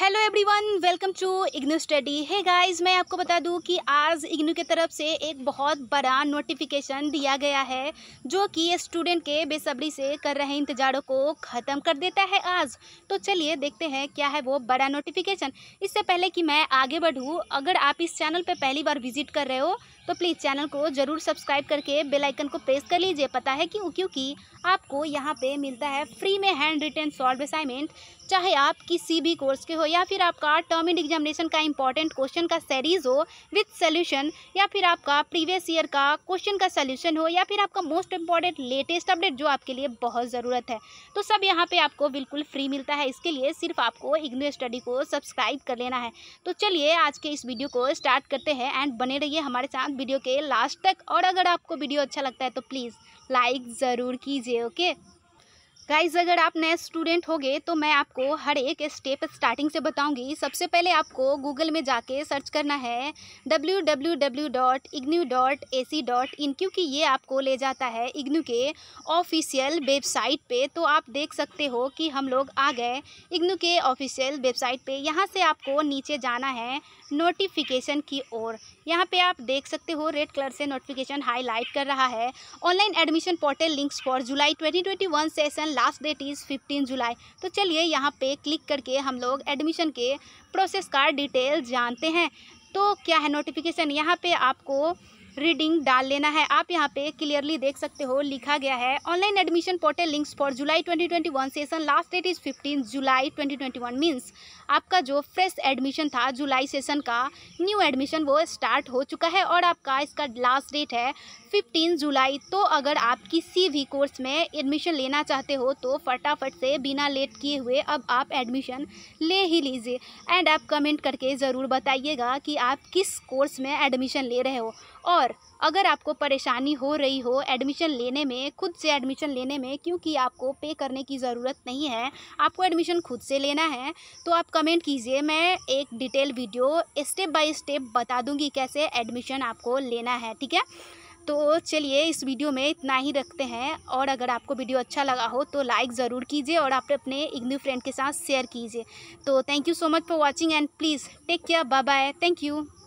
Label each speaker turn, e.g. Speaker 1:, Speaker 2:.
Speaker 1: hello everyone welcome to IGNOU study है guys मैं आपको बता दूं कि आज इग्नू की तरफ से एक बहुत बड़ा नोटिफिकेशन दिया गया है जो कि स्टूडेंट के बेसब्री से कर रहे इंतजारों को ख़त्म कर देता है आज तो चलिए देखते हैं क्या है वो बड़ा नोटिफिकेशन इससे पहले कि मैं आगे बढ़ूँ अगर आप इस चैनल पर पहली बार विजिट कर रहे हो तो प्लीज़ चैनल को ज़रूर सब्सक्राइब करके बेलाइकन को प्रेस कर लीजिए पता है क्यों क्योंकि आपको यहाँ पर मिलता है फ्री में हैंड रिटर्न सॉल्व असाइनमेंट चाहे आप किसी भी कोर्स के हो या फिर आपका टर्म एंड एग्जामिनेशन का इंपॉर्टेंट क्वेश्चन का सीरीज हो विथ सोल्यूशन या फिर आपका प्रीवियस ईयर का क्वेश्चन का सोल्यूशन हो या फिर आपका मोस्ट इंपॉर्टेंट लेटेस्ट अपडेट जो आपके लिए बहुत ज़रूरत है तो सब यहाँ पर आपको बिल्कुल फ्री मिलता है इसके लिए सिर्फ आपको इग्नो स्टडी को सब्सक्राइब कर लेना है तो चलिए आज के इस वीडियो को स्टार्ट करते हैं एंड बने रहिए हमारे साथ वीडियो के लास्ट तक और अगर आपको वीडियो अच्छा लगता है तो प्लीज़ लाइक ज़रूर कीजिए ओके गाइज अगर आप नए स्टूडेंट होगे तो मैं आपको हर एक स्टेप स्टार्टिंग से बताऊंगी सबसे पहले आपको गूगल में जाके सर्च करना है W W W dot dot A C dot in क्योंकि ये आपको ले जाता है इग्नू के ऑफिशियल वेबसाइट पे तो आप देख सकते हो कि हम लोग आ गए इग्नू के ऑफिशियल वेबसाइट पे यहाँ से आपको नीचे जाना है नोटिफिकेशन की ओर यहाँ पे आप देख सकते हो रेड कलर से नोटिफिकेशन हाईलाइट कर रहा है online admission portal links for July twenty twenty one session last date is fifteen July तो चलिए यहाँ पे क्लिक करके हम लोग एडमिशन के प्रोसेस का डिटेल जानते हैं तो क्या है नोटिफिकेशन यहाँ पे आपको रीडिंग डाल लेना है आप यहाँ पे क्लियरली देख सकते हो लिखा गया है online admission portal links for July 2021 session last date is 15 July 2021 means आपका जो फ्रेश एडमिशन था जुलाई सेशन का न्यू एडमिशन वो स्टार्ट हो चुका है और आपका इसका लास्ट डेट है 15 जुलाई तो अगर आप किसी भी कोर्स में एडमिशन लेना चाहते हो तो फटाफट से बिना लेट किए हुए अब आप एडमिशन ले ही लीजिए एंड आप कमेंट करके ज़रूर बताइएगा कि आप किस कोर्स में एडमिशन ले रहे हो और और अगर आपको परेशानी हो रही हो एडमिशन लेने में खुद से एडमिशन लेने में क्योंकि आपको पे करने की ज़रूरत नहीं है आपको एडमिशन खुद से लेना है तो आप कमेंट कीजिए मैं एक detail video step by step बता दूंगी कैसे एडमिशन आपको लेना है ठीक है तो चलिए इस वीडियो में इतना ही रखते हैं और अगर आपको वीडियो अच्छा लगा हो तो लाइक ज़रूर कीजिए और आप अपने इग्नू फ्रेंड के साथ शेयर कीजिए तो thank you so much for watching and please take care bye bye thank you